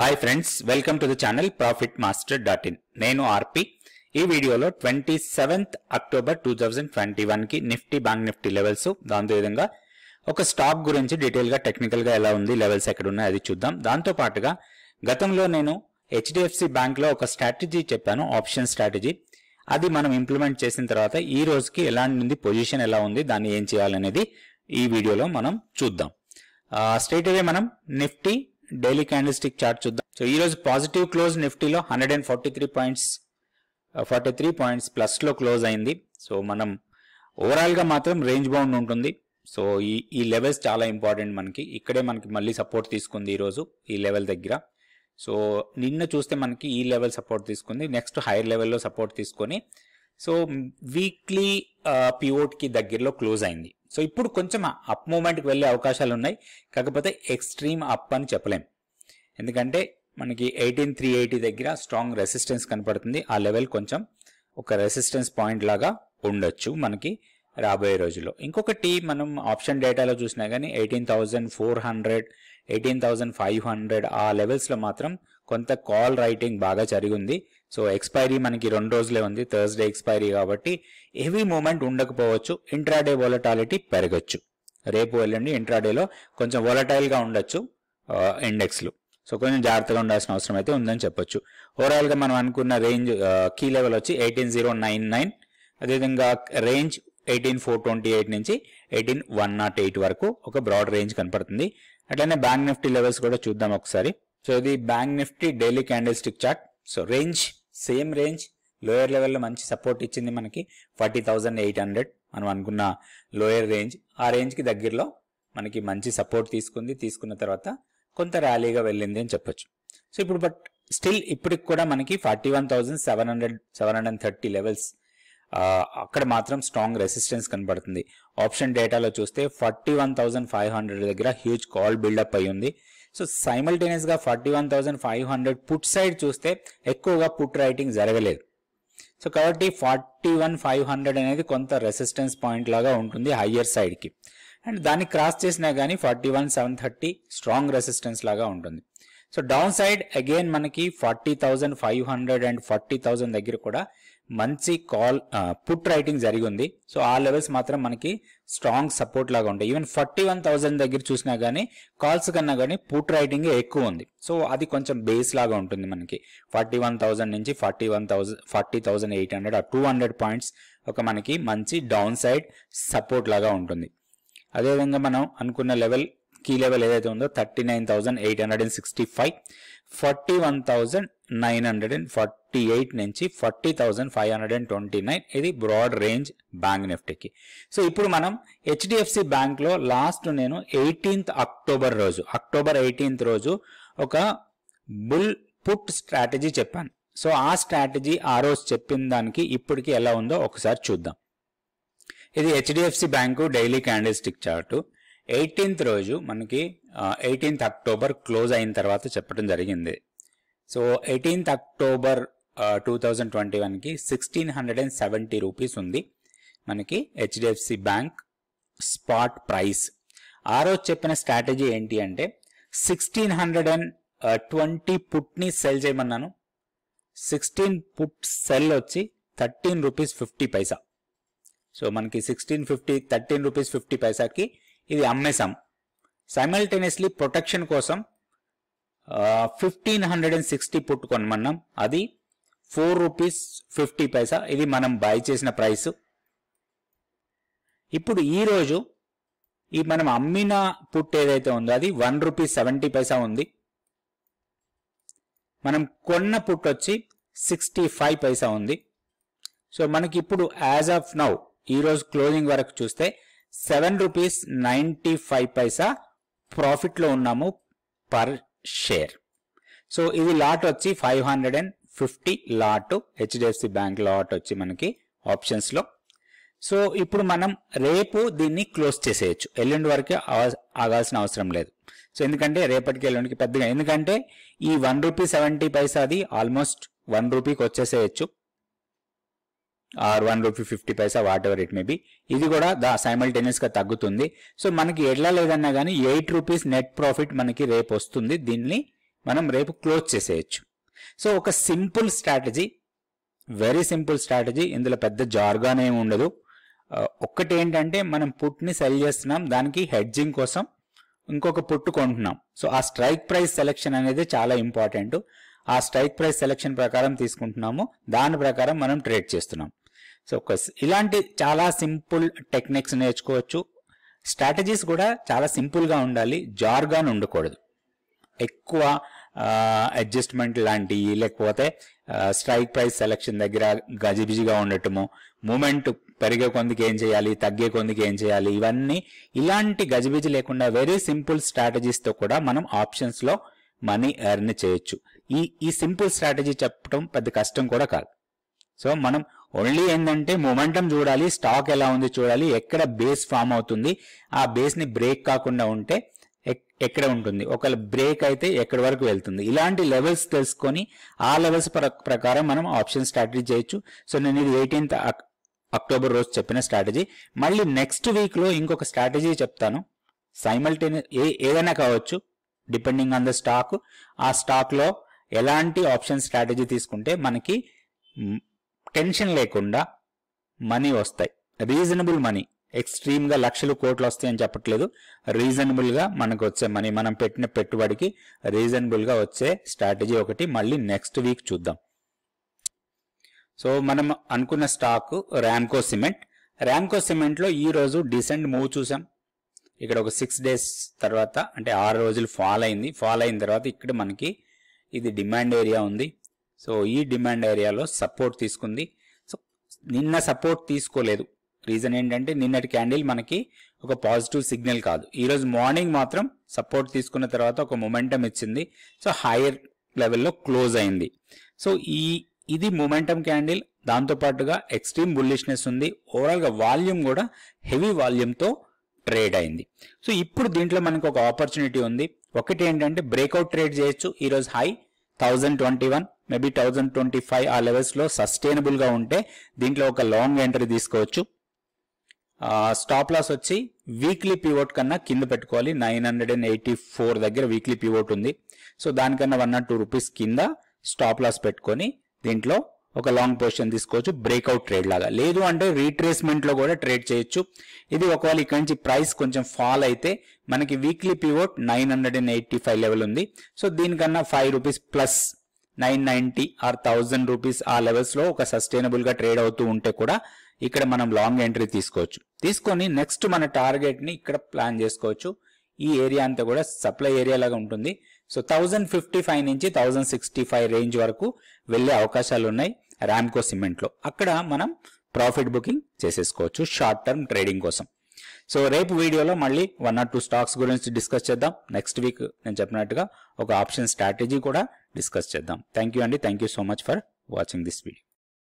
hi friends welcome to the channel profit master dot in నేను RP ఈ వీడియోలో twenty seventh October two thousand twenty వన్కి nifty bank nifty levels దాంతో విధంగా ఒక స్టాక్ గురించి డీటెయిల్గా టెక్నికల్గా ఎలా ఉంది లెవెల్స్ ఎక్కడ ఉన్నాయి అది చూద్దాం దాంతో పాటుగా గతంలో నేను హెచ్డిఎఫ్సి బ్యాంక్లో ఒక స్ట్రాటజీ చెప్పాను ఆప్షన్ స్ట్రాటజీ అది మనం ఇంప్లిమెంట్ చేసిన తర్వాత ఈ రోజుకి ఎలాంటి ఉంది పొజిషన్ ఎలా ఉంది దాన్ని ఏం చేయాలనేది ఈ వీడియోలో మనం చూద్దాం స్ట్రేట్ అవే మనం nifty daily candle stick chart చూద్దాం సో ఈ రోజు పాజిటివ్ క్లోజ్ నిఫ్టీలో hundred and forty three points forty three points ప్లస్లో క్లోజ్ అయింది సో మనం ఓవరాల్గా మాత్రం రేంజ్ బౌండ్ ఉంటుంది సో ఈ ఈ లెవెల్స్ చాలా ఇంపార్టెంట్ మనకి ఇక్కడే మనకి మళ్ళీ సపోర్ట్ తీసుకుంది ఈరోజు ఈ లెవెల్ దగ్గర సో నిన్న చూస్తే మనకి ఈ లెవెల్ సపోర్ట్ తీసుకుంది నెక్స్ట్ హైయర్ లెవెల్లో సపోర్ట్ తీసుకొని సో వీక్లీ పివోట్కి దగ్గరలో క్లోజ్ అయింది సో ఇప్పుడు కొంచెం అప్ మూమెంట్కి వెళ్ళే అవకాశాలు ఉన్నాయి కాకపోతే ఎక్స్ట్రీమ్ అప్ అని చెప్పలేం ఎందుకంటే మనకి ఎయిటీన్ త్రీ ఎయిటీ దగ్గర స్ట్రాంగ్ రెసిస్టెన్స్ కనపడుతుంది ఆ లెవెల్ కొంచెం ఒక రెసిస్టెన్స్ పాయింట్ లాగా ఉండొచ్చు మనకి రాబోయే రోజుల్లో ఇంకొకటి మనం ఆప్షన్ డేటాలో చూసినా కానీ eighteen thousand four hundred eighteen thousand five hundred ఆ లెవెల్స్లో మాత్రం కొంత కాల్ రైటింగ్ బాగా జరిగింది సో ఎక్స్పైరీ మనకి రెండు రోజులే ఉంది థర్స్డే ఎక్స్పైరీ కాబట్టి హెవీ మూమెంట్ ఉండకపోవచ్చు ఇంట్రాడే వోలటాలిటీ పెరగచ్చు రేపు వెళ్ళండి ఇంట్రాడేలో కొంచెం వోలటైల్గా ఉండొచ్చు ఇండెక్స్లు సో కొంచెం జాగ్రత్తగా ఉండాల్సిన అవసరం అయితే ఉందని చెప్పొచ్చు ఓవరాల్గా మనం అనుకున్న రేంజ్ కీ లెవెల్ వచ్చి ఎయిటీన్ జీరో నైన్ నైన్ అదేవిధంగా range eighteen four twenty eight నుంచి ఎయిటీన్ వన్ నాట్ ఎయిట్ వరకు ఒక బ్రాడ్ రేంజ్ కనపడుతుంది అట్లనే బ్యాంక్ నిఫ్టీ లెవెల్స్ కూడా చూద్దాం ఒకసారి సో ఇది bank nifty daily candle stick chart so range same range lower లెవెల్లో మంచి సపోర్ట్ ఇచ్చింది మనకి ఫార్టీ థౌజండ్ ఎయిట్ హండ్రెడ్ మనం అనుకున్న లోయర్ రేంజ్ ఆ రేంజ్కి దగ్గరలో మనకి మంచి సపోర్ట్ తీసుకుంది తీసుకున్న తర్వాత కొంత ర్యాలీగా వెళ్ళింది అని చెప్పొచ్చు సో ఇప్పుడు బట్ స్టిల్ ఇప్పటికి కూడా మనకి forty one thousand seven hundred seven hundred thirty levels అక్కడ మాత్రం స్ట్రాంగ్ రెసిస్టెన్స్ కనబడుతుంది ఆప్షన్ డేటాలో చూస్తే forty one thousand five hundred దగ్గర హ్యూజ్ కాల్ బిల్డప్ అయ్యింది సో గా forty one thousand five hundred put side చూస్తే ఎక్కువగా పుట్ రైటింగ్ జరగలేదు సో కాబట్టి ఫార్టీ వన్ ఫైవ్ హండ్రెడ్ అనేది కొంత రెసిస్టెన్స్ పాయింట్ లాగా ఉంటుంది హయ్యర్ సైడ్కి అండ్ దాన్ని క్రాస్ చేసినా కానీ forty one seven thirty strong resistance లాగా ఉంటుంది సో డౌన్ సైడ్ అగైన్ మనకి forty thousand five hundred and forty thousand దగ్గర కూడా మంచి కాల్ పుట్ రైటింగ్ జరిగింది సో ఆ లెవెల్స్ మాత్రం మనకి స్ట్రాంగ్ సపోర్ట్ లాగా ఉంటాయి ఈవెన్ ఫార్టీ వన్ థౌసండ్ దగ్గర చూసినా కానీ కాల్స్ కన్నా కానీ పుట్ రైటింగ్ ఎక్కువ ఉంది సో అది కొంచెం బేస్ లాగా ఉంటుంది మనకి ఫార్టీ వన్ థౌసండ్ నుంచి forty one thousand forty thousand eight hundred ఆ టూ హండ్రెడ్ పాయింట్స్ ఒక మనకి మంచి డౌన్ సైడ్ సపోర్ట్ లాగా ఉంటుంది అదేవిధంగా మనం అనుకున్న లెవెల్ కీ లెవెల్ ఏదైతే ఉందో thirty nine thousand eight hundred and sixty five forty one thousand nine hundred and forty eight నుంచి forty thousand five hundred and twenty nine ఇది బ్రాడ్ రేంజ్ బ్యాంక్ నిఫ్టీకి సో ఇప్పుడు మనం హెచ్డిఎఫ్సి బ్యాంక్లో last నేను eighteenth October రోజు October eighteenth రోజు ఒక బుల్ పుట్ స్ట్రాటజీ చెప్పాను సో ఆ స్ట్రాటజీ ఆ రోజు చెప్పిన దానికి ఇప్పటికి ఎలా ఉందో ఒకసారి చూద్దాం ఇది HDFC bank daily candle stick chart eighteenth రోజు మనకి ఎయిటీన్త్ అక్టోబర్ క్లోజ్ అయిన తర్వాత చెప్పడం జరిగింది so eighteenth October two thousand twenty వన్కి sixteen hundred and seventy rupees ఉంది మనకి హెచ్డిఎఫ్సి బ్యాంక్ స్పాట్ ప్రైస్ ఆ రోజు చెప్పిన స్ట్రాటజీ ఏంటి అంటే సిక్స్టీన్ హండ్రెడ్ అండ్ ట్వంటీ పుట్ని సెల్ చేయమన్నాను సిక్స్టీన్ పుట్ సెల్ వచ్చి thirteen rupees fifty paisa so మనకి sixteen fifty thirteen rupees fifty పైసాకి ఇది అమ్మేశాం సైమల్టేనియస్లీ ప్రొటెక్షన్ కోసం fifteen hundred and sixty put కొనమన్నాం అది ఫోర్ రూపీస్ ఫిఫ్టీ పైసా ఇది మనం బై చేసిన ప్రైస్ ఇప్పుడు ఈరోజు ఈ మనం అమ్మిన పుట్ ఏదైతే ఉందో అది వన్ రూపీస్ సెవెంటీ పైసా ఉంది మనం కొన్న పుట్ వచ్చి సిక్స్టీ ఫైవ్ పైసా ఉంది సో మనకి ఇప్పుడు యాజ్ ఆఫ్ నౌ ఈరోజు క్లోజింగ్ వరకు చూస్తే seven rupees ninety five paisa ప్రాఫిట్లో ఉన్నాము పర్ షేర్ సో ఇది లాట్ వచ్చి five hundred and fifty lot HDFC bank lot వచ్చి మనకి ఆప్షన్స్లో సో ఇప్పుడు మనం రేపు దీన్ని క్లోజ్ చేసేయచ్చు ఎల్లుండి వరకు ఆగాల్సిన అవసరం లేదు సో ఎందుకంటే రేపటికి ఎల్లుండికి పెద్దగా ఎందుకంటే ఈ వన్ రూపీ సెవెంటీ పైసా అది ఆల్మోస్ట్ వన్ రూపీకి వచ్చేసేయచ్చు or one rupee fifty paisa whatever it may be ఇది కూడా దా గా తగ్గుతుంది సో మనకి ఎట్లా లేదన్నా కానీ ఎయిట్ రూపీస్ నెట్ ప్రాఫిట్ మనకి రేపు వస్తుంది దీన్ని మనం రేపు క్లోజ్ చేసేయచ్చు సో ఒక simple strategy very simple strategy ఇందులో పెద్ద జార్గానే ఏమి ఉండదు uh, ఒక్కటి ఏంటంటే మనం పుట్ని సెల్ చేస్తున్నాం దానికి హెడ్జింగ్ కోసం ఇంకొక పుట్టు కొంటున్నాం సో ఆ స్ట్రైక్ ప్రైస్ సెలెక్షన్ అనేది చాలా ఇంపార్టెంట్ ఆ స్ట్రైక్ ప్రైస్ సెలెక్షన్ ప్రకారం తీసుకుంటున్నాము దాని ప్రకారం మనం ట్రేడ్ చేస్తున్నాం సో ఇలాంటి చాలా సింపుల్ టెక్నిక్స్ నేర్చుకోవచ్చు స్ట్రాటజీస్ కూడా చాలా సింపుల్గా ఉండాలి జార్గాన్ ఉండకూడదు ఎక్కువ అడ్జస్ట్మెంట్ లాంటివి లేకపోతే స్ట్రైక్ ప్రైస్ సెలక్షన్ దగ్గర గజిబిజిగా ఉండటము మూమెంట్ పెరిగే కొందికి ఏం చేయాలి తగ్గే కొందికి ఏం చేయాలి ఇవన్నీ ఇలాంటి గజిబిజి లేకుండా వెరీ సింపుల్ స్ట్రాటజీస్తో కూడా మనం ఆప్షన్స్లో మనీ ఎర్న్ చేయొచ్చు ఈ ఈ సింపుల్ స్ట్రాటజీ చెప్పడం పెద్ద కష్టం కూడా కాదు సో మనం ఓన్లీ ఏంటంటే మొమెంటం చూడాలి స్టాక్ ఎలా ఉంది చూడాలి ఎక్కడ బేస్ ఫామ్ అవుతుంది ఆ బేస్ని బ్రేక్ కాకుండా ఉంటే ఎక్కడ ఉంటుంది ఒకవేళ బ్రేక్ అయితే ఎక్కడి వరకు వెళ్తుంది ఇలాంటి లెవెల్స్ తెలుసుకొని ఆ లెవెల్స్ ప్రకారం మనం ఆప్షన్ స్ట్రాటజీ చేయొచ్చు సో నేను ఇది ఎయిటీన్త్ అక్టోబర్ రోజు చెప్పిన స్ట్రాటజీ మళ్ళీ నెక్స్ట్ వీక్లో ఇంకొక స్ట్రాటజీ చెప్తాను సైమల్టేనియస్ ఏ ఏదైనా కావచ్చు డిపెండింగ్ ఆన్ ద స్టాక్ ఆ స్టాక్లో ఎలాంటి ఆప్షన్ స్ట్రాటజీ తీసుకుంటే మనకి టెన్షన్ లేకుండా మనీ వస్తాయి రీజనబుల్ మనీ ఎక్స్ట్రీమ్గా లక్షలు కోట్లు వస్తాయని చెప్పట్లేదు రీజనబుల్గా మనకు వచ్చే మనీ మనం పెట్టిన పెట్టుబడికి రీజనబుల్గా వచ్చే స్ట్రాటజీ ఒకటి మళ్ళీ నెక్స్ట్ వీక్ చూద్దాం సో మనం అనుకున్న స్టాక్ ర్యాంకో సిమెంట్ ర్యాంకో సిమెంట్లో ఈరోజు డీసెంట్ మూవ్ చూసాం ఇక్కడ ఒక సిక్స్ డేస్ తర్వాత అంటే ఆరు రోజులు ఫాల్ అయింది ఫాల్ అయిన తర్వాత ఇక్కడ మనకి ఇది డిమాండ్ ఏరియా ఉంది సో ఈ డిమాండ్ ఏరియాలో సపోర్ట్ తీసుకుంది సో నిన్న సపోర్ట్ తీసుకోలేదు రీజన్ ఏంటంటే నిన్నటి క్యాండిల్ మనకి ఒక పాజిటివ్ సిగ్నల్ కాదు ఈరోజు మార్నింగ్ మాత్రం సపోర్ట్ తీసుకున్న తర్వాత ఒక మొమెంటం ఇచ్చింది సో హైయర్ లెవెల్లో క్లోజ్ అయింది సో ఈ ఇది మొమెంటం క్యాండిల్ దాంతోపాటుగా ఎక్స్ట్రీమ్ బుల్లిష్నెస్ ఉంది ఓవరాల్గా వాల్యూమ్ కూడా హెవీ వాల్యూమ్తో ట్రేడ్ అయింది సో ఇప్పుడు దీంట్లో మనకు ఒక ఆపర్చునిటీ ఉంది ఒకటి ఏంటంటే బ్రేక్అవుట్ ట్రేడ్ చేయొచ్చు ఈరోజు high thousand twenty one maybe thousand twenty five ఆ లెవెల్స్లో సస్టైనబుల్గా ఉంటే దీంట్లో ఒక లాంగ్ ఎంట్రీ తీసుకోవచ్చు స్టాప్ లాస్ వచ్చి వీక్లీ పివోట్ కన్నా కింద పెట్టుకోవాలి nine hundred and eighty four దగ్గర వీక్లీ పివోట్ ఉంది సో దానికన్నా వన్ నాట్ టూ రూపీస్ కింద స్టాప్ లాస్ పెట్టుకొని దీంట్లో ఒక లాంగ్ పొజిషన్ తీసుకోవచ్చు బ్రేక్అవుట్ ట్రేడ్ లాగా లేదు అంటే రీట్రేస్మెంట్ లో కూడా ట్రేడ్ చేయొచ్చు ఇది ఒకవేళ ఇక్కడ నుంచి ప్రైస్ కొంచెం ఫాల్ అయితే మనకి weekly pivot nine hundred and eighty five level ఉంది సో దీనికన్నా five rupees plus nine ninety or thousand rupees ఆ లెవెల్స్లో ఒక గా ట్రేడ్ అవుతూ ఉంటే కూడా ఇక్కడ మనం లాంగ్ ఎంట్రీ తీసుకోవచ్చు తీసుకొని నెక్స్ట్ మన టార్గెట్ని ఇక్కడ ప్లాన్ చేసుకోవచ్చు ఈ ఏరియా అంతా కూడా సప్లై ఏరియా లాగా ఉంటుంది సో థౌజండ్ ఫిఫ్టీ ఫైవ్ నుంచి థౌజండ్ సిక్స్టీ ఫైవ్ రేంజ్ వరకు వెళ్ళే అవకాశాలు ఉన్నాయి సిమెంట్ సిమెంట్లో అక్కడ మనం ప్రాఫిట్ బుకింగ్ చేసేసుకోవచ్చు షార్ట్ టర్మ్ ట్రేడింగ్ కోసం సో రేపు వీడియోలో మళ్ళీ వన్ ఆర్ టూ స్టాక్స్ గురించి డిస్కస్ చేద్దాం నెక్స్ట్ వీక్ నేను చెప్పినట్టుగా ఒక ఆప్షన్ స్ట్రాటజీ కూడా డిస్కస్ చేద్దాం థ్యాంక్ యూ అండి thank you so much for watching this video